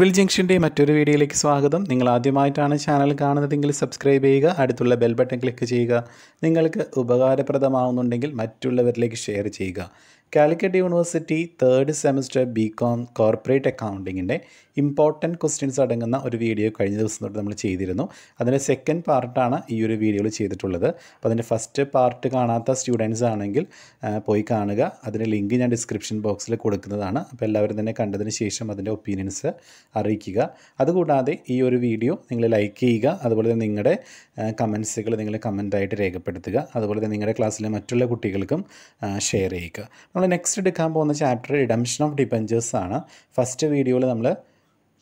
Will ജംഗ്ഷൻ്റെ മറ്റൊരു വീഡിയോയിലേക്ക് സ്വാഗതം നിങ്ങൾ ആദ്യമായിട്ടാണ് ചാനൽ കാണുന്നതെങ്കിൽ സബ്സ്ക്രൈബ് ചെയ്യുക അടുത്തുള്ള ബെൽ ബട്ടൺ ക്ലിക്ക് ചെയ്യുക നിങ്ങൾക്ക് ഉപകാരപ്രദമാവുന്നുണ്ടെങ്കിൽ മറ്റുള്ളവരിലേക്ക് ഷെയർ ചെയ്യുക Calicut university third semester B com corporate അക്കൗണ്ടിങ്ങിൻ്റെ ഇമ്പോർട്ടൻറ്റ് ക്വസ്റ്റ്യൻസ് അടങ്ങുന്ന ഒരു വീഡിയോ കഴിഞ്ഞ ദിവസം തൊട്ട് നമ്മൾ ചെയ്തിരുന്നു അതിൻ്റെ സെക്കൻഡ് പാർട്ടാണ് ഈ ഒരു വീഡിയോയിൽ ചെയ്തിട്ടുള്ളത് അപ്പോൾ അതിൻ്റെ ഫസ്റ്റ് പാർട്ട് കാണാത്ത സ്റ്റുഡൻസ് ആണെങ്കിൽ പോയി കാണുക അതിൻ്റെ ലിങ്ക് ഞാൻ ഡിസ്ക്രിപ്ഷൻ ബോക്സിൽ കൊടുക്കുന്നതാണ് അപ്പോൾ എല്ലാവരും തന്നെ കണ്ടതിന് ശേഷം അതിൻ്റെ ഒപ്പീനിയൻസ് അറിയിക്കുക അതുകൂടാതെ ഈ ഒരു വീഡിയോ നിങ്ങൾ ലൈക്ക് ചെയ്യുക അതുപോലെ തന്നെ നിങ്ങളുടെ കമൻസുകൾ നിങ്ങൾ കമൻ്റായിട്ട് രേഖപ്പെടുത്തുക അതുപോലെ തന്നെ നിങ്ങളുടെ ക്ലാസ്സിലെ മറ്റുള്ള കുട്ടികൾക്കും ഷെയർ ചെയ്യുക നെക്സ്റ്റ് എടുക്കാൻ പോകുന്ന ചാപ്റ്റർ റിഡംഷൻ ഓഫ് ഡിബഞ്ചേഴ്സ് ആണ് ഫസ്റ്റ് വീഡിയോയിൽ നമ്മൾ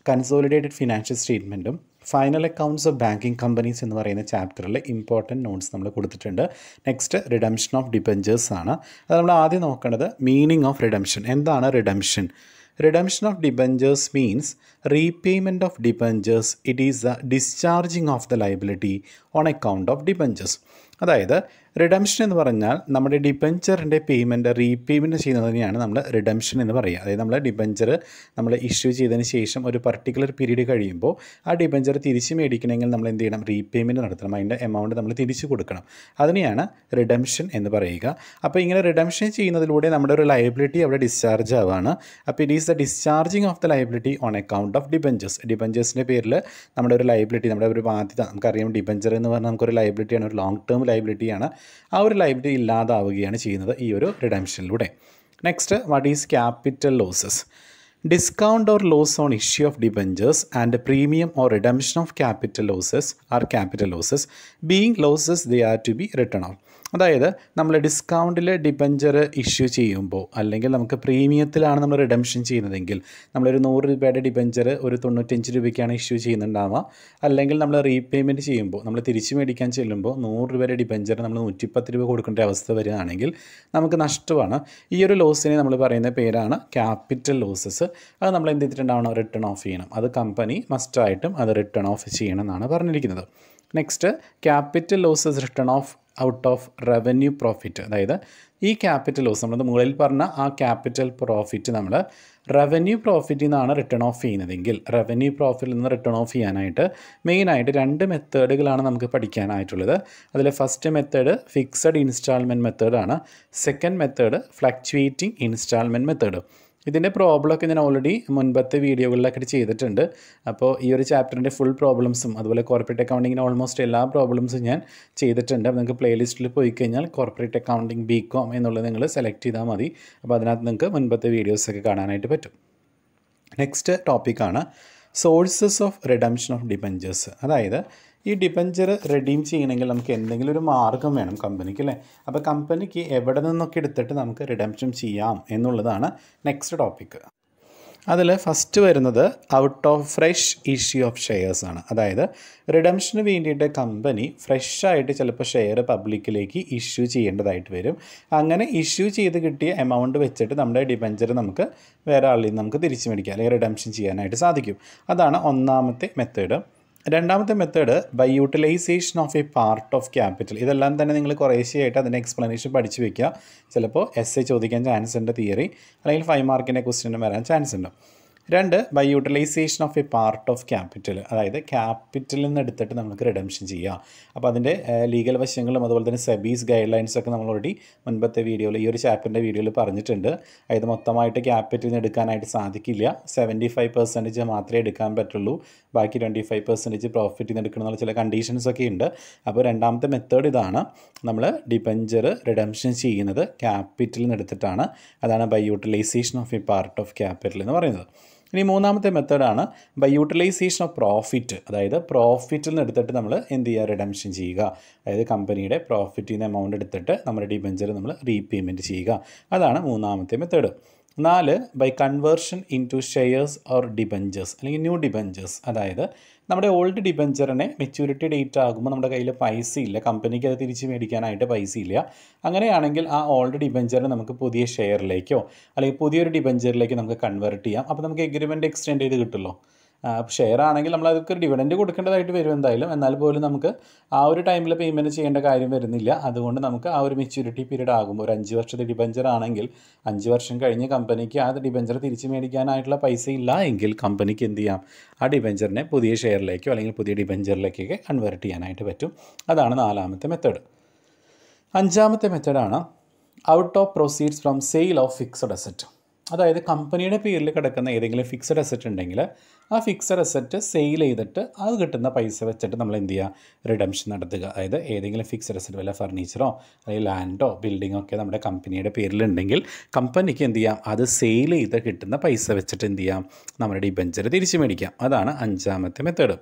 കൺസോളിഡേറ്റഡ് ഫിനാൻഷ്യൽ സ്റ്റേറ്റ്മെൻറ്റും final accounts of banking companies എന്ന് പറയുന്ന ചാപ്റ്ററിൽ ഇമ്പോർട്ടൻറ്റ് നോട്ട്സ് നമ്മൾ കൊടുത്തിട്ടുണ്ട് നെക്സ്റ്റ് റിഡംഷൻ ഓഫ് ഡിബഞ്ചേഴ്സ് ആണ് അത് നമ്മൾ ആദ്യം നോക്കേണ്ടത് മീനിങ് ഓഫ് റിഡംഷൻ എന്താണ് redemption redemption of debentures means repayment of debentures it is the discharging of the liability on account of debentures അതായത് റിഡംഷൻ എന്ന് പറഞ്ഞാൽ നമ്മുടെ ഡിബഞ്ചറിൻ്റെ പേയ്മെൻ്റ് റീപേയ്മെൻറ്റ് ചെയ്യുന്നതിനെയാണ് നമ്മൾ റിഡംഷൻ എന്ന് പറയുക അതായത് നമ്മൾ ഡിബഞ്ചർ നമ്മൾ ഇഷ്യൂ ചെയ്തതിന് ശേഷം ഒരു പർട്ടിക്കുലർ പീരീഡ് കഴിയുമ്പോൾ ആ ഡിബഞ്ചർ തിരിച്ച് മേടിക്കണമെങ്കിൽ നമ്മൾ എന്ത് ചെയ്യണം റീപേയ്മെൻറ്റ് നടത്തണം അതിൻ്റെ എമൗണ്ട് നമ്മൾ തിരിച്ചു കൊടുക്കണം അതിനെയാണ് റിഡംഷൻ എന്ന് പറയുക അപ്പോൾ ഇങ്ങനെ റിഡംഷൻ ചെയ്യുന്നതിലൂടെ നമ്മുടെ ഒരു ലയബിലിറ്റി അവിടെ ഡിസ്ചാർജ് ആവുകയാണ് അപ്പോൾ it is the discharging of the liability on account of debentures ഡിബഞ്ചേഴ്സിൻ്റെ പേരിൽ നമ്മുടെ ഒരു ലയബിലിറ്റി നമ്മുടെ ഒരു ബാധ്യത നമുക്കറിയാം ഡിബഞ്ചർ എന്ന് പറഞ്ഞാൽ നമുക്കൊരു ലയബിലിറ്റിയാണ് ഒരു ലോങ് ടേം ലൈബിലിറ്റിയാണ് ആ ഒരു ലൈബിലിറ്റി ഇല്ലാതാവുകയാണ് ചെയ്യുന്നത് ഈ ഒരു റിഡംഷനിലൂടെ next what is capital losses discount or loss on issue of debentures and premium or redemption of capital losses are capital losses being losses they are to be written off അതായത് നമ്മൾ ഡിസ്കൗണ്ടിൽ debenture issue ചെയ്യുമ്പോൾ അല്ലെങ്കിൽ നമുക്ക് പ്രീമിയത്തിലാണ് നമ്മൾ redemption ചെയ്യുന്നതെങ്കിൽ നമ്മളൊരു നൂറ് രൂപയുടെ ഡിബഞ്ചർ ഒരു തൊണ്ണൂറ്റഞ്ച് രൂപയ്ക്കാണ് ഇഷ്യൂ ചെയ്യുന്നുണ്ടാവാം അല്ലെങ്കിൽ നമ്മൾ റീപേയ്മെൻറ്റ് ചെയ്യുമ്പോൾ നമ്മൾ തിരിച്ചു മേടിക്കാൻ ചെല്ലുമ്പോൾ നൂറ് രൂപയുടെ ഡിബഞ്ചർ നമ്മൾ നൂറ്റിപ്പത്ത് രൂപ കൊടുക്കേണ്ട അവസ്ഥ വരികയാണെങ്കിൽ നമുക്ക് നഷ്ടമാണ് ഈ ഒരു ലോസിനെ നമ്മൾ പറയുന്ന പേരാണ് ക്യാപിറ്റൽ ലോസസ് അത് നമ്മൾ എന്ത് ചെയ്തിട്ടുണ്ടാവണം റിട്ടേൺ ഓഫ് ചെയ്യണം അത് കമ്പനി മസ്റ്റായിട്ടും അത് റിട്ടേൺ ഓഫ് ചെയ്യണം എന്നാണ് പറഞ്ഞിരിക്കുന്നത് next capital losses written off out of revenue profit അതായത് ഈ ക്യാപിറ്റൽ ലോസ് നമ്മൾ മുകളിൽ പറഞ്ഞ ആ ക്യാപിറ്റൽ പ്രോഫിറ്റ് നമ്മൾ റവന്യൂ പ്രോഫിറ്റിൽ നിന്നാണ് റിട്ടേൺ ഓഫ് ചെയ്യുന്നതെങ്കിൽ റവന്യൂ പ്രോഫിറ്റിൽ നിന്ന് റിട്ടേൺ ഓഫ് ചെയ്യാനായിട്ട് മെയിനായിട്ട് രണ്ട് മെത്തേഡുകളാണ് നമുക്ക് പഠിക്കാനായിട്ടുള്ളത് അതിൽ ഫസ്റ്റ് മെത്തേഡ് ഫിക്സഡ് ഇൻസ്റ്റാൾമെൻറ്റ് മെത്തേഡാണ് second method fluctuating instalment method ഇതിൻ്റെ പ്രോബ്ലമൊക്കെ ഞാൻ ഓൾറെഡി മുൻപത്തെ വീഡിയോകളിലൊക്കെ ചെയ്തിട്ടുണ്ട് അപ്പോൾ ഈ ഒരു ചാപ്റ്ററിൻ്റെ ഫുൾ പ്രോബ്ലംസും അതുപോലെ കോർപ്പറേറ്റ് അക്കൗണ്ടിങ്ങിൻ്റെ ഓൾമോസ്റ്റ് എല്ലാ പ്രോബ്ലംസും ഞാൻ ചെയ്തിട്ടുണ്ട് അപ്പോൾ നിങ്ങൾക്ക് പ്ലേലിസ്റ്റിൽ പോയി കഴിഞ്ഞാൽ കോർപ്പറേറ്റ് അക്കൗണ്ടിങ് ബി കോം എന്നുള്ളത് നിങ്ങൾ സെലക്ട് ചെയ്താൽ മതി അപ്പോൾ അതിനകത്ത് നിങ്ങൾക്ക് മുൻപത്തെ വീഡിയോസൊക്കെ കാണാനായിട്ട് പറ്റും നെക്സ്റ്റ് ടോപ്പിക്കാണ് sources of redemption of debentures അതായത് ഈ ഡിബഞ്ചർ റെഡീം ചെയ്യണമെങ്കിൽ നമുക്ക് എന്തെങ്കിലും ഒരു മാർഗം വേണം കമ്പനിക്ക് അല്ലേ അപ്പോൾ കമ്പനിക്ക് എവിടെ നിന്നൊക്കെ എടുത്തിട്ട് നമുക്ക് റിഡംഷൻ ചെയ്യാം എന്നുള്ളതാണ് നെക്സ്റ്റ് ടോപ്പിക്ക് അതിൽ ഫസ്റ്റ് വരുന്നത് out of fresh issue of shares ആണ് അതായത് റിഡംഷന് വേണ്ടിയിട്ട് കമ്പനി ഫ്രഷായിട്ട് ചിലപ്പോൾ ഷെയർ പബ്ലിക്കിലേക്ക് ഇഷ്യൂ ചെയ്യേണ്ടതായിട്ട് വരും അങ്ങനെ ഇഷ്യൂ ചെയ്ത് കിട്ടിയ എമൗണ്ട് വെച്ചിട്ട് നമ്മുടെ ഡിബഞ്ചർ നമുക്ക് വേറെ ആളിൽ നിന്ന് നമുക്ക് തിരിച്ചു മേടിക്കാം അല്ലെങ്കിൽ റിഡംഷൻ ചെയ്യാനായിട്ട് സാധിക്കും അതാണ് ഒന്നാമത്തെ മെത്തേഡ് രണ്ടാമത്തെ method by utilisation of a part of capital ഇതെല്ലാം തന്നെ നിങ്ങൾ കുറേശ്ശെയായിട്ട് അതിൻ്റെ എക്സ്പ്ലനേഷൻ പഠിച്ചു വയ്ക്കുക ചിലപ്പോൾ എസ് എ ചോദിക്കാൻ ചാൻസ് ഉണ്ട് തിയറി അല്ലെങ്കിൽ ഫൈവ് മാർക്കിൻ്റെ ക്വസ്റ്റിനും വരാൻ ചാൻസ് ഉണ്ട് രണ്ട് by utilisation of a part of capital അതായത് ക്യാപിറ്റലിൽ നിന്ന് എടുത്തിട്ട് നമുക്ക് റിഡംഷൻ ചെയ്യാം അപ്പോൾ അതിൻ്റെ ലീഗൽ വശങ്ങളും അതുപോലെ തന്നെ സെബീസ് ഗൈഡ് ലൈൻസൊക്കെ നമ്മൾ ഓൾറെഡി മുൻപത്തെ വീഡിയോയിൽ ഈ ഒരു ചാപ്റ്ററിൻ്റെ വീഡിയോയിൽ പറഞ്ഞിട്ടുണ്ട് അതായത് മൊത്തമായിട്ട് ക്യാപിറ്റലിൽ നിന്ന് എടുക്കാനായിട്ട് സാധിക്കില്ല സെവൻറ്റി ഫൈവ് പെർസെൻറ്റേജ് മാത്രമേ എടുക്കാൻ പറ്റുള്ളൂ ബാക്കി ട്വൻറ്റി ഫൈവ് പെർസെൻറ്റേജ് പ്രോഫിറ്റിൽ നിന്ന് എടുക്കണമെന്നുള്ള ചില കണ്ടീഷൻസൊക്കെ ഉണ്ട് അപ്പോൾ രണ്ടാമത്തെ മെത്തേഡ് ഇതാണ് നമ്മൾ ഡിപെഞ്ചർ റിഡംഷൻ ചെയ്യുന്നത് ക്യാപിറ്റലിൽ നിന്ന് എടുത്തിട്ടാണ് അതാണ് by utilisation of a part of capital എന്ന് പറയുന്നത് ഇനി മൂന്നാമത്തെ മെത്തേഡാണ് ബൈ യൂട്ടിലൈസേഷൻ ഓഫ് പ്രോഫിറ്റ് അതായത് പ്രോഫിറ്റിൽ നിന്ന് എടുത്തിട്ട് നമ്മൾ എന്ത് ചെയ്യുക റിഡംഷൻ ചെയ്യുക അതായത് കമ്പനിയുടെ പ്രോഫിറ്റിൽ നിന്ന് എമൗണ്ട് എടുത്തിട്ട് നമ്മുടെ ഡിബഞ്ചർ നമ്മൾ റീപേയ്മെൻറ്റ് ചെയ്യുക അതാണ് മൂന്നാമത്തെ മെത്തേഡ് നാല് by conversion into shares or debentures അല്ലെങ്കിൽ ന്യൂ ഡിബഞ്ചേഴ്സ് അതായത് നമ്മുടെ ഓൾഡ് ഡിബഞ്ചറിനെ മെച്യൂരിറ്റി ഡേറ്റ് ആകുമ്പോൾ നമ്മുടെ കയ്യിൽ പൈസ ഇല്ല കമ്പനിക്ക് അത് തിരിച്ച് മേടിക്കാനായിട്ട് പൈസ ഇല്ല അങ്ങനെയാണെങ്കിൽ ആ ഓൾഡ് ഡിബഞ്ചറിനെ നമുക്ക് പുതിയ ഷെയറിലേക്കോ അല്ലെങ്കിൽ പുതിയൊരു ഡിബഞ്ചറിലേക്ക് നമുക്ക് കൺവേർട്ട് ചെയ്യാം അപ്പോൾ നമുക്ക് എഗ്രിമെൻറ്റ് എക്സ്റ്റെൻഡ് ചെയ്ത് കിട്ടുമല്ലോ ഷെയർ ആണെങ്കിൽ നമ്മൾ അതൊക്കെ ഡിവിഡൻറ്റ് കൊടുക്കേണ്ടതായിട്ട് വരും എന്തായാലും എന്നാൽ പോലും നമുക്ക് ആ ഒരു ടൈമിൽ പേയ്മെൻറ്റ് ചെയ്യേണ്ട കാര്യം വരുന്നില്ല അതുകൊണ്ട് നമുക്ക് ആ ഒരു മെച്യൂരിറ്റി പീരീഡ് ആകുമ്പോൾ ഒരു അഞ്ച് വർഷത്തെ ഡിബഞ്ചർ ആണെങ്കിൽ അഞ്ച് വർഷം കഴിഞ്ഞ് കമ്പനിക്ക് ആ ഡിബഞ്ചർ തിരിച്ചു മേടിക്കാനായിട്ടുള്ള പൈസ ഇല്ല എങ്കിൽ കമ്പനിക്ക് എന്ത് ചെയ്യാം ആ ഡിബഞ്ചറിനെ പുതിയ ഷെയറിലേക്കോ അല്ലെങ്കിൽ പുതിയ ഡിബഞ്ചറിലേക്കൊക്കെ കൺവേർട്ട് ചെയ്യാനായിട്ട് പറ്റും അതാണ് നാലാമത്തെ മെത്തേഡ് അഞ്ചാമത്തെ മെത്തേഡാണ് out of proceeds from sale of fixed asset അതായത് കമ്പനിയുടെ പേരിൽ കിടക്കുന്ന ഏതെങ്കിലും ഫിക്സഡ് അസറ്റ് ഉണ്ടെങ്കിൽ ആ ഫിക്സഡ് അസറ്റ് സെയിൽ ചെയ്തിട്ട് അത് കിട്ടുന്ന പൈസ വെച്ചിട്ട് നമ്മൾ എന്ത് ചെയ്യുക റിഡംഷൻ നടത്തുക അതായത് ഏതെങ്കിലും ഫിക്സഡ് അസറ്റ് വല്ല ഫർണിച്ചറോ അല്ലെങ്കിൽ ലാൻഡോ ബിൽഡിങ്ങോ ഒക്കെ നമ്മുടെ കമ്പനിയുടെ പേരിലുണ്ടെങ്കിൽ കമ്പനിക്ക് എന്ത് ചെയ്യാം അത് സെയിൽ ചെയ്ത് കിട്ടുന്ന പൈസ വെച്ചിട്ട് എന്ത് ചെയ്യാം നമ്മുടെ ഡിബഞ്ചർ തിരിച്ചു മേടിക്കാം അതാണ് അഞ്ചാമത്തെ മെത്തേഡ്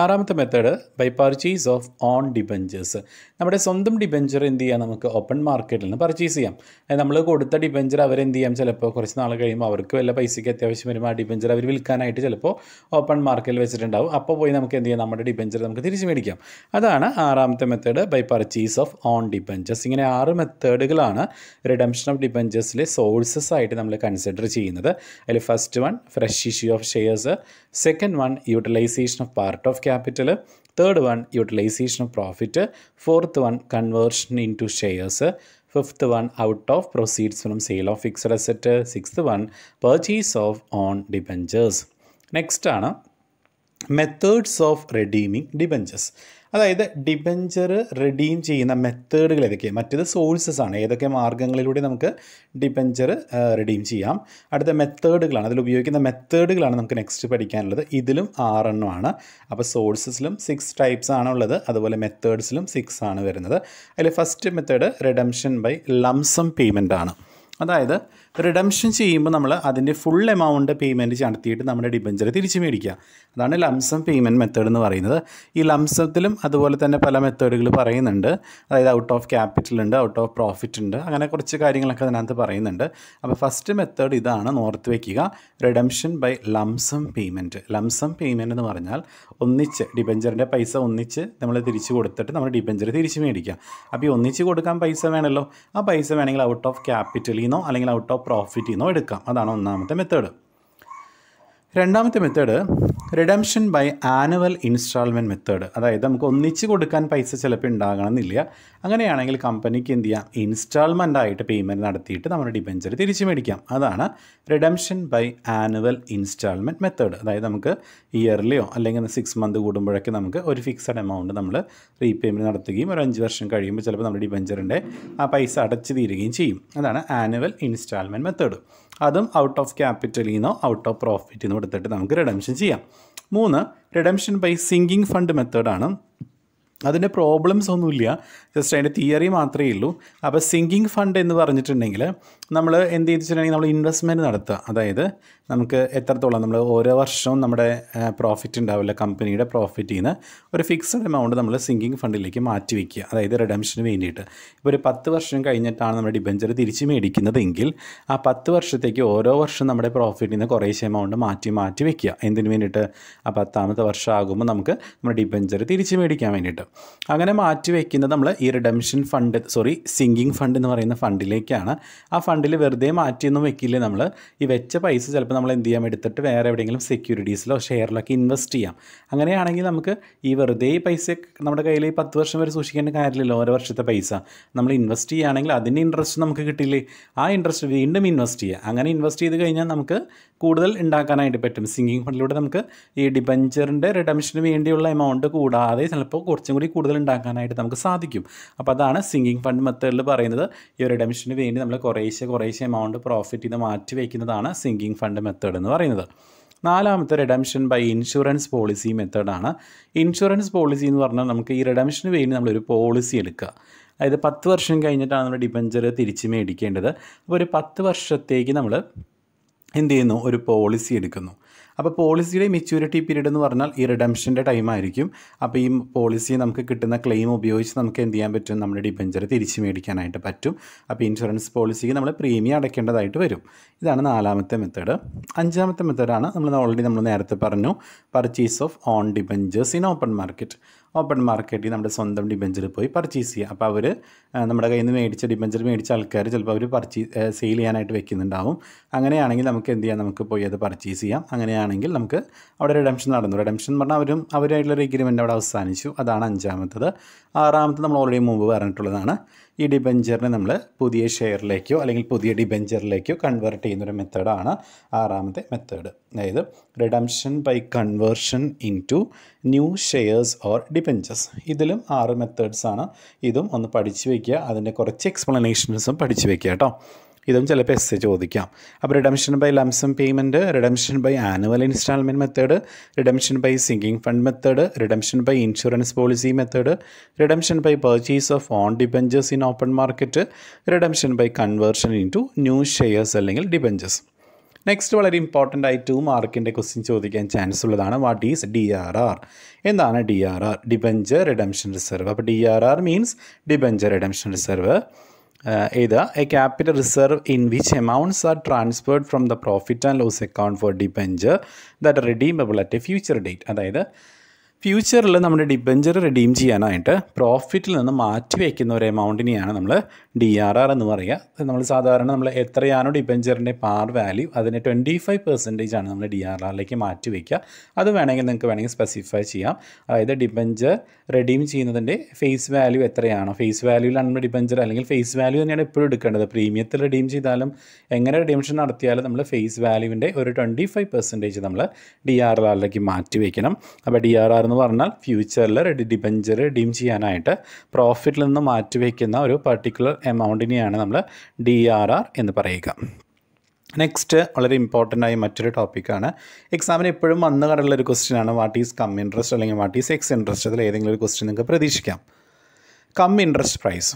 ആറാമത്തെ method by purchase of own debentures നമ്മുടെ സ്വന്തം ഡിബഞ്ചർ എന്ത് ചെയ്യാം നമുക്ക് ഓപ്പൺ മാർക്കറ്റിൽ നിന്ന് പർച്ചേസ് ചെയ്യാം അതായത് നമ്മൾ കൊടുത്ത ഡിബഞ്ചർ അവരെന്ത് ചെയ്യാം ചിലപ്പോൾ കുറച്ച് നാൾ കഴിയുമ്പോൾ അവർക്ക് വല്ല പൈസയ്ക്ക് അത്യാവശ്യം വരുമ്പോൾ ആ ഡിബഞ്ചർ അവർ വിൽക്കാനായിട്ട് ചിലപ്പോൾ ഓപ്പൺ മാർക്കറ്റിൽ വെച്ചിട്ടുണ്ടാവും അപ്പോൾ പോയി നമുക്ക് എന്ത് ചെയ്യാം നമ്മുടെ ഡിബഞ്ചർ നമുക്ക് തിരിച്ച് മേടിക്കാം അതാണ് ആറാമത്തെ method by purchase of own debentures ഇങ്ങനെ ആറ് മെത്തേഡുകളാണ് റിഡംഷൻ ഓഫ് ഡിബഞ്ചേഴ്സിലെ സോഴ്സസ് ആയിട്ട് നമ്മൾ കൺസിഡർ ചെയ്യുന്നത് അതിൽ first one fresh issue of shares second one utilisation of part of capital third one utilisation of profit fourth one conversion into shares fifth one out of proceeds from sale of fixed asset six one purchase of own debentures next ആണ് methods of redeeming debentures അതായത് debenture redeem ചെയ്യുന്ന മെത്തേഡുകൾ ഏതൊക്കെയാണ് മറ്റേത് sources ആണ് ഏതൊക്കെ മാർഗ്ഗങ്ങളിലൂടെ നമുക്ക് ഡിബഞ്ചർ റിഡീം ചെയ്യാം അടുത്ത മെത്തേഡുകളാണ് അതിൽ ഉപയോഗിക്കുന്ന മെത്തേഡുകളാണ് നമുക്ക് നെക്സ്റ്റ് പഠിക്കാനുള്ളത് ഇതിലും ആണ് അപ്പോൾ സോഴ്സസിലും സിക്സ് ടൈപ്സ് ആണുള്ളത് അതുപോലെ മെത്തേഡ്സിലും സിക്സ് ആണ് വരുന്നത് അതിൽ first method redemption by lump sum payment ആണ് അതായത് റിഡംഷൻ ചെയ്യുമ്പോൾ നമ്മൾ അതിൻ്റെ ഫുൾ എമൗണ്ട് പേയ്മെൻറ്റ് നടത്തിയിട്ട് നമ്മുടെ ഡിബഞ്ചർ തിരിച്ച് മേടിക്കുക അതാണ് ലംസം പേയ്മെൻറ്റ് മെത്തേഡ് എന്ന് പറയുന്നത് ഈ ലംസത്തിലും അതുപോലെ തന്നെ പല മെത്തേഡുകൾ പറയുന്നുണ്ട് അതായത് ഔട്ട് ഓഫ് ക്യാപിറ്റൽ ഉണ്ട് ഔട്ട് ഓഫ് പ്രോഫിറ്റ് ഉണ്ട് അങ്ങനെ കുറച്ച് കാര്യങ്ങളൊക്കെ അതിനകത്ത് പറയുന്നുണ്ട് അപ്പോൾ ഫസ്റ്റ് മെത്തേഡ് ഇതാണ് നോർത്ത് വയ്ക്കുക redemption by lump sum payment lump sum payment എന്ന് പറഞ്ഞാൽ ഒന്നിച്ച് ഡിബഞ്ചറിൻ്റെ പൈസ ഒന്നിച്ച് നമ്മൾ തിരിച്ച് കൊടുത്തിട്ട് നമ്മൾ ഡിബഞ്ചർ തിരിച്ച് മേടിക്കുക അപ്പോൾ ഈ ഒന്നിച്ച് കൊടുക്കാൻ പൈസ വേണമല്ലോ ആ പൈസ വേണമെങ്കിൽ ഔട്ട് ഓഫ് ക്യാപിറ്റലിൽ നിന്നോ അല്ലെങ്കിൽ ഔട്ട് ഓഫ് പ്രോഫിറ്റിൽ നിന്നോ എടുക്കാം അതാണ് ഒന്നാമത്തെ മെത്തേഡ് രണ്ടാമത്തെ method redemption by annual instalment method അതായത് നമുക്ക് ഒന്നിച്ച് കൊടുക്കാൻ പൈസ ചിലപ്പോൾ ഉണ്ടാകണമെന്നില്ല അങ്ങനെയാണെങ്കിൽ കമ്പനിക്ക് എന്ത് ചെയ്യാം ഇൻസ്റ്റാൾമെൻ്റ് ആയിട്ട് പേയ്മെൻറ്റ് നടത്തിയിട്ട് നമ്മുടെ ഡിബഞ്ചർ തിരിച്ചു മേടിക്കാം അതാണ് redemption by annual instalment method അതായത് നമുക്ക് ഇയർലിയോ അല്ലെങ്കിൽ സിക്സ് മന്ത് കൂടുമ്പോഴൊക്കെ നമുക്ക് ഒരു ഫിക്സഡ് എമൗണ്ട് നമ്മൾ റീപേയ്മെൻറ്റ് നടത്തുകയും ഒരു അഞ്ച് വർഷം കഴിയുമ്പോൾ ചിലപ്പോൾ നമ്മുടെ ഡിബഞ്ചറിൻ്റെ ആ പൈസ അടച്ചു തീരുകയും ചെയ്യും അതാണ് ആനുവൽ ഇൻസ്റ്റാൾമെൻറ്റ് മെത്തേഡ് അതും ഔട്ട് ഓഫ് ക്യാപിറ്റലിൽ നിന്നോ ഔട്ട് ഓഫ് പ്രോഫിറ്റിൽ നിന്നോ കൊടുത്തിട്ട് നമുക്ക് റിഡംഷൻ ചെയ്യാം മൂന്ന് റിഡംഷൻ ബൈ സിങ്കിങ് ഫണ്ട് മെത്തേഡാണ് അതിൻ്റെ പ്രോബ്ലംസ് ഒന്നുമില്ല ജസ്റ്റ് അതിൻ്റെ തിയറി മാത്രമേ ഉള്ളൂ അപ്പോൾ സിങ്കിങ് ഫണ്ട് എന്ന് പറഞ്ഞിട്ടുണ്ടെങ്കിൽ നമ്മൾ എന്ത് വെച്ചിട്ടുണ്ടെങ്കിൽ നമ്മൾ ഇൻവെസ്റ്റ്മെൻറ്റ് നടത്തുക അതായത് നമുക്ക് എത്രത്തോളം നമ്മൾ ഓരോ വർഷവും നമ്മുടെ പ്രോഫിറ്റ് ഉണ്ടാവില്ല കമ്പനിയുടെ പ്രോഫിറ്റിൽ നിന്ന് ഒരു ഫിക്സഡ് എമൗണ്ട് നമ്മൾ സിങ്കിങ് ഫണ്ടിലേക്ക് മാറ്റി വയ്ക്കുക അതായത് റിഡംഷന് വേണ്ടിയിട്ട് ഇപ്പോൾ ഒരു പത്ത് വർഷം കഴിഞ്ഞിട്ടാണ് നമ്മുടെ ഡിബഞ്ചർ തിരിച്ച് മേടിക്കുന്നതെങ്കിൽ ആ പത്ത് വർഷത്തേക്ക് ഓരോ വർഷം നമ്മുടെ പ്രോഫിറ്റിൽ നിന്ന് കുറേശ്ശെ എമൗണ്ട് മാറ്റി മാറ്റി വയ്ക്കുക എന്തിനു വേണ്ടിയിട്ട് ആ പത്താമത്തെ വർഷമാകുമ്പോൾ നമുക്ക് നമ്മുടെ ഡിബഞ്ചർ തിരിച്ച് മേടിക്കാൻ വേണ്ടിയിട്ട് അങ്ങനെ മാറ്റി വയ്ക്കുന്നത് നമ്മൾ ഈ redemption fund sorry sinking fund എന്ന് പറയുന്ന ഫണ്ടിലേക്കാണ് ആ ഫണ്ട് ഫണ്ടിൽ വെറുതെ മാറ്റിയൊന്നും വെക്കില്ലേ നമ്മൾ ഈ വെച്ച പൈസ ചിലപ്പോൾ നമ്മൾ എന്ത് ചെയ്യാം എടുത്തിട്ട് വേറെ എവിടെയെങ്കിലും സെക്യൂരിറ്റീസിലോ ഷെയറിലൊക്കെ ഇൻവെസ്റ്റ് ചെയ്യാം അങ്ങനെയാണെങ്കിൽ നമുക്ക് ഈ വെറുതെ ഈ പൈസ നമ്മുടെ കയ്യിൽ ഈ പത്ത് വർഷം വരെ സൂക്ഷിക്കേണ്ട കാര്യമില്ലല്ലോ ഓരോ വർഷത്തെ പൈസ നമ്മൾ ഇൻവെസ്റ്റ് ചെയ്യുകയാണെങ്കിൽ അതിൻ്റെ ഇൻട്രസ്റ്റ് നമുക്ക് കിട്ടില്ലേ ആ ഇൻട്രസ്റ്റ് വീണ്ടും ഇൻവെസ്റ്റ് ചെയ്യുക അങ്ങനെ ഇൻവെസ്റ്റ് ചെയ്ത് കഴിഞ്ഞാൽ നമുക്ക് കൂടുതൽ ഉണ്ടാക്കാനായിട്ട് പറ്റും സിംഗിങ് ഫണ്ടിലൂടെ നമുക്ക് ഈ ഡിബഞ്ചറിൻ്റെ റിഡംഷന് വേണ്ടിയുള്ള എമൗണ്ട് കൂടാതെ ചിലപ്പോൾ കുറച്ചും കൂടി കൂടുതൽ ഉണ്ടാക്കാനായിട്ട് നമുക്ക് സാധിക്കും അപ്പോൾ അതാണ് സിംഗിങ് ഫണ്ട് മെത്തേഡിൽ പറയുന്നത് ഈ റിഡംഷന് വേണ്ടി നമ്മൾ കുറേശ്ശെ കുറേശ്ശെ എമൗണ്ട് പ്രോഫിറ്റ് ചെയ്ത് മാറ്റി വയ്ക്കുന്നതാണ് സിംഗിങ് ഫണ്ട് മെത്തേഡ് എന്ന് പറയുന്നത് നാലാമത്തെ റിഡംഷൻ ബൈ ഇൻഷുറൻസ് പോളിസി മെത്തേഡാണ് ഇൻഷുറൻസ് പോളിസി എന്ന് പറഞ്ഞാൽ നമുക്ക് ഈ റിഡംഷന് വേണ്ടി നമ്മളൊരു പോളിസി എടുക്കുക അതായത് പത്ത് വർഷം കഴിഞ്ഞിട്ടാണ് നമ്മൾ ഡിബഞ്ചർ തിരിച്ച് മേടിക്കേണ്ടത് അപ്പോൾ ഒരു പത്ത് വർഷത്തേക്ക് നമ്മൾ എന്ത് ചെയ്യുന്നു ഒരു പോളിസി എടുക്കുന്നു അപ്പോൾ പോളിസിയുടെ മെച്യൂരിറ്റി പീരീഡ് എന്ന് പറഞ്ഞാൽ ഈ റിഡംഷൻ്റെ ആയിരിക്കും അപ്പോൾ ഈ പോളിസി നമുക്ക് കിട്ടുന്ന ക്ലെയിം ഉപയോഗിച്ച് നമുക്ക് എന്ത് ചെയ്യാൻ പറ്റും നമ്മുടെ ഡിബഞ്ചർ തിരിച്ചു മേടിക്കാനായിട്ട് പറ്റും അപ്പോൾ ഇൻഷുറൻസ് പോളിസിക്ക് നമ്മൾ പ്രീമിയം അടയ്ക്കേണ്ടതായിട്ട് വരും ഇതാണ് നാലാമത്തെ മെത്തേഡ് അഞ്ചാമത്തെ മെത്തേഡാണ് നമ്മൾ ഓൾറെഡി നമ്മൾ നേരത്തെ പറഞ്ഞു purchase of own debentures in open market open മാർക്കറ്റിൽ നമ്മുടെ സ്വന്തം ഡിബഞ്ചർ പോയി പർച്ചേസ് ചെയ്യുക അപ്പോൾ അവർ നമ്മുടെ കയ്യിൽ നിന്ന് മേടിച്ച ഡിബഞ്ചർ മേടിച്ച ആൾക്കാർ ചിലപ്പോൾ അവർ പർച്ചേസ് സെയിൽ ചെയ്യാനായിട്ട് വെക്കുന്നുണ്ടാവും അങ്ങനെയാണെങ്കിൽ നമുക്ക് എന്ത് ചെയ്യാം നമുക്ക് പോയി അത് പർച്ചേസ് ചെയ്യാം അങ്ങനെയാണെങ്കിൽ നമുക്ക് അവിടെ റിഡംഷൻ നടന്നു റിഡംഷൻ പറഞ്ഞാൽ അവരും അവരായിട്ടുള്ളൊരു എഗ്രിമെൻ്റ് അവിടെ അവസാനിച്ചു അതാണ് അഞ്ചാമത്തത് ആറാമത്തത് നമ്മൾ ഓൾറെഡി മുമ്പ് പറഞ്ഞിട്ടുള്ളതാണ് ഈ ഡിബഞ്ചറിനെ നമ്മൾ പുതിയ ഷെയറിലേക്കോ അല്ലെങ്കിൽ പുതിയ ഡിബഞ്ചറിലേക്കോ കൺവേർട്ട് ചെയ്യുന്നൊരു മെത്തേഡാണ് ആറാമത്തെ മെത്തേഡ് അതായത് redemption by conversion into new shares or debentures ഇതിലും ആറ് മെത്തേഡ്സാണ് ഇതും ഒന്ന് പഠിച്ചു വയ്ക്കുക അതിൻ്റെ കുറച്ച് എക്സ്പ്ലനേഷൻസും പഠിച്ചു വയ്ക്കുക കേട്ടോ ഇതും ചിലപ്പോൾ എസ് ചോദിക്കാം അപ്പോൾ redemption by lump sum payment redemption by annual instalment method redemption by sinking fund method redemption by insurance policy method redemption by purchase of own debentures in open market redemption by conversion into new shares അല്ലെങ്കിൽ debentures next വളരെ important ആയി two മാർക്കിൻ്റെ question ചോദിക്കാൻ chance ഉള്ളതാണ് what is D R R എന്താണ് D R R debenture redemption reserve അപ്പോൾ D R R means debenture redemption reserve uh, either a capital reserve in which amounts are transferred from the profit and loss account for debenture that are redeemable at a future date either. ഫ്യൂച്ചറിൽ നമ്മുടെ debenture redeem ചെയ്യാനായിട്ട് പ്രോഫിറ്റിൽ നിന്ന് മാറ്റി വയ്ക്കുന്ന ഒരു എമൗണ്ടിനെയാണ് നമ്മൾ D R R എന്ന് പറയുക നമ്മൾ സാധാരണ നമ്മൾ എത്രയാണോ ഡിബഞ്ചറിൻ്റെ പാർ വാല്യൂ അതിൻ്റെ ട്വൻറ്റി ഫൈവ് പെർസെൻറ്റേജ് ആണ് നമ്മൾ ഡി ആർ ആറിലേക്ക് മാറ്റി വയ്ക്കുക അത് വേണമെങ്കിൽ നിങ്ങൾക്ക് വേണമെങ്കിൽ സ്പെസിഫൈ ചെയ്യാം അതായത് ഡിബഞ്ചർ റെഡീം ചെയ്യുന്നതിൻ്റെ ഫേസ് വാല്യൂ എത്രയാണോ ഫേസ് വാല്യൂലാണ് നമ്മൾ ഡിബഞ്ചർ അല്ലെങ്കിൽ ഫേസ് വാല്യൂ തന്നെയാണ് എപ്പോഴും എടുക്കേണ്ടത് പ്രീമിയത്തിൽ റെഡീം ചെയ്താലും എങ്ങനെ റിഡീംഷൻ നടത്തിയാലും നമ്മൾ ഫേസ് വാല്യൂവിൻ്റെ ഒരു ട്വൻറ്റി ഫൈവ് പെർസെൻറ്റേജ് നമ്മൾ ഡി ആർ ആറിലേക്ക് മാറ്റി വയ്ക്കണം അപ്പോൾ ഡി ആർ ആർ എന്ന് പറഞ്ഞാൽ ഫ്യൂച്ചറിൽ റെഡി ഡിബഞ്ചർ ഡീം ചെയ്യാനായിട്ട് പ്രോഫിറ്റിൽ നിന്ന് മാറ്റിവെക്കുന്ന ഒരു പർട്ടിക്കുലർ എമൗണ്ടിനെയാണ് നമ്മൾ ഡി ആർ ആർ എന്ന് പറയുക നെക്സ്റ്റ് വളരെ ഇമ്പോർട്ടൻ്റ് ആയ മറ്റൊരു ടോപ്പിക്കാണ് എക്സാമിന് എപ്പോഴും വന്നു കടലുള്ള ഒരു ക്വസ്റ്റ്യൻ ആണ് വാട്ട് ഈസ് കം ഇൻട്രസ്റ്റ് അല്ലെങ്കിൽ വാട്ട് ഈസ് എക്സ് ഇൻട്രസ്റ്റ് അതിൽ ഏതെങ്കിലും ഒരു ക്വസ്റ്റ്യൻ നിങ്ങൾക്ക് പ്രതീക്ഷിക്കാം cum interest price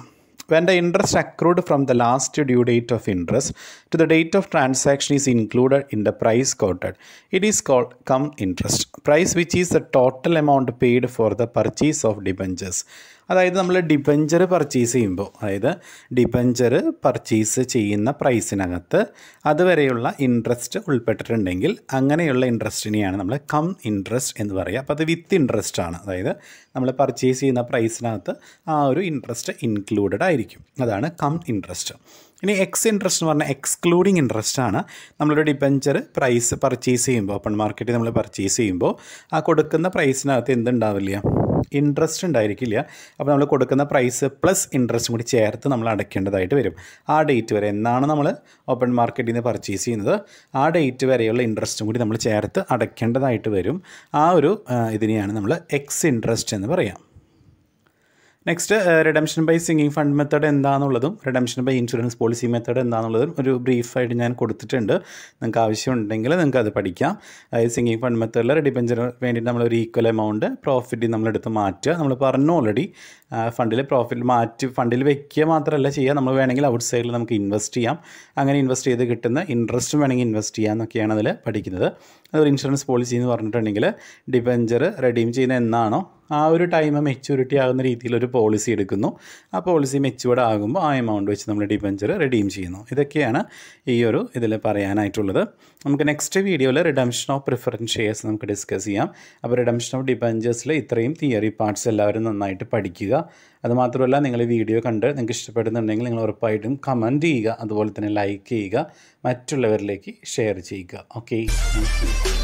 When the interest accrued from the last due date of interest to the date of transaction is included in the price quoted, it is called cum interest. Price which is the total amount paid for the purchase of debentures. അതായത് നമ്മൾ debenture purchase ചെയ്യുമ്പോൾ അതായത് debenture purchase ചെയ്യുന്ന പ്രൈസിനകത്ത് അതുവരെയുള്ള interest ഉൾപ്പെട്ടിട്ടുണ്ടെങ്കിൽ അങ്ങനെയുള്ള ഇൻട്രസ്റ്റിനെയാണ് നമ്മൾ come interest എന്ന് പറയുക അപ്പോൾ അത് വിത്ത് ഇൻട്രസ്റ്റ് ആണ് അതായത് നമ്മൾ പർച്ചേസ് ചെയ്യുന്ന പ്രൈസിനകത്ത് ആ ഒരു ഇൻട്രസ്റ്റ് ഇൻക്ലൂഡഡ് ആയിരിക്കും അതാണ് കം ഇൻട്രസ്റ്റ് ഇനി എക്സ് ഇൻട്രസ്റ്റ് എന്ന് പറഞ്ഞാൽ എക്സ്ക്ലൂഡിങ് ഇൻട്രസ്റ്റ് ആണ് നമ്മളൊരു ഡിബഞ്ചർ പ്രൈസ് പർച്ചേസ് ചെയ്യുമ്പോൾ ഓപ്പൺ മാർക്കറ്റിൽ നമ്മൾ പർച്ചേസ് ചെയ്യുമ്പോൾ ആ കൊടുക്കുന്ന പ്രൈസിനകത്ത് എന്തുണ്ടാവില്ല ഇൻട്രസ്റ്റ് ഉണ്ടായിരിക്കില്ല അപ്പോൾ നമ്മൾ കൊടുക്കുന്ന പ്രൈസ് പ്ലസ് ഇൻട്രസ്റ്റും കൂടി ചേർത്ത് നമ്മൾ അടയ്ക്കേണ്ടതായിട്ട് വരും ആ ഡേറ്റ് വരെ എന്നാണ് നമ്മൾ ഓപ്പൺ മാർക്കറ്റിൽ നിന്ന് പർച്ചേസ് ചെയ്യുന്നത് ആ ഡേറ്റ് വരെയുള്ള ഇൻട്രസ്റ്റും കൂടി നമ്മൾ ചേർത്ത് അടയ്ക്കേണ്ടതായിട്ട് വരും ആ ഒരു ഇതിനെയാണ് നമ്മൾ എക്സ് ഇൻട്രസ്റ്റ് എന്ന് പറയാം next redemption by sinking fund method എന്താണെന്നുള്ളതും redemption by insurance policy method എന്താണെന്നുള്ളതും ഒരു ബ്രീഫായിട്ട് ഞാൻ കൊടുത്തിട്ടുണ്ട് നിങ്ങൾക്ക് ആവശ്യമുണ്ടെങ്കിൽ നിങ്ങൾക്ക് അത് പഠിക്കാം അതായത് സിംഗിങ് ഫണ്ട് മെത്തേഡിൽ ഡിബഞ്ചറിന് വേണ്ടി നമ്മൾ ഒരു ഈക്വൽ എമൗണ്ട് പ്രോഫിറ്റ് നമ്മളെടുത്ത് മാറ്റുക നമ്മൾ പറഞ്ഞു ഓൾറെഡി ഫണ്ടിൽ പ്രോഫിറ്റ് മാറ്റി ഫണ്ടിൽ വെക്കുക മാത്രമല്ല ചെയ്യുക നമ്മൾ വേണമെങ്കിൽ ഔട്ട് സൈഡിൽ നമുക്ക് ഇൻവെസ്റ്റ് ചെയ്യാം അങ്ങനെ ഇൻവെസ്റ്റ് ചെയ്ത് കിട്ടുന്ന ഇൻട്രസ്റ്റ് വേണമെങ്കിൽ ഇൻവെസ്റ്റ് ചെയ്യാം എന്നൊക്കെയാണ് അതിൽ പഠിക്കുന്നത് അതൊരു ഇൻഷുറൻസ് പോളിസി എന്ന് പറഞ്ഞിട്ടുണ്ടെങ്കിൽ ഡിബഞ്ചർ റെഡീം ചെയ്യുന്ന എന്നാണോ ആ ഒരു ടൈം മെച്യൂരിറ്റി ആകുന്ന രീതിയിൽ ഒരു പോളിസി എടുക്കുന്നു ആ പോളിസി മെച്യൂർഡ് ആകുമ്പോൾ ആ എമൗണ്ട് വെച്ച് നമ്മൾ ഡിബഞ്ചർ റിഡീം ചെയ്യുന്നു ഇതൊക്കെയാണ് ഈ ഒരു ഇതിൽ പറയാനായിട്ടുള്ളത് നമുക്ക് നെക്സ്റ്റ് വീഡിയോയിൽ റിഡംഷൻ ഓഫ് പ്രിഫറൻസ് ഷെയർസ് നമുക്ക് ഡിസ്കസ് ചെയ്യാം അപ്പോൾ റിഡംഷൻ ഓഫ് ഡിപെഞ്ചേഴ്സിൽ ഇത്രയും തിയറി പാർട്സ് എല്ലാവരും നന്നായിട്ട് പഠിക്കുക അതുമാത്രമല്ല നിങ്ങൾ ഈ വീഡിയോ കണ്ട് നിങ്ങൾക്ക് ഇഷ്ടപ്പെടുന്നുണ്ടെങ്കിൽ നിങ്ങൾ ഉറപ്പായിട്ടും കമൻറ്റ് ചെയ്യുക അതുപോലെ തന്നെ ലൈക്ക് ചെയ്യുക മറ്റുള്ളവരിലേക്ക് ഷെയർ ചെയ്യുക ഓക്കെ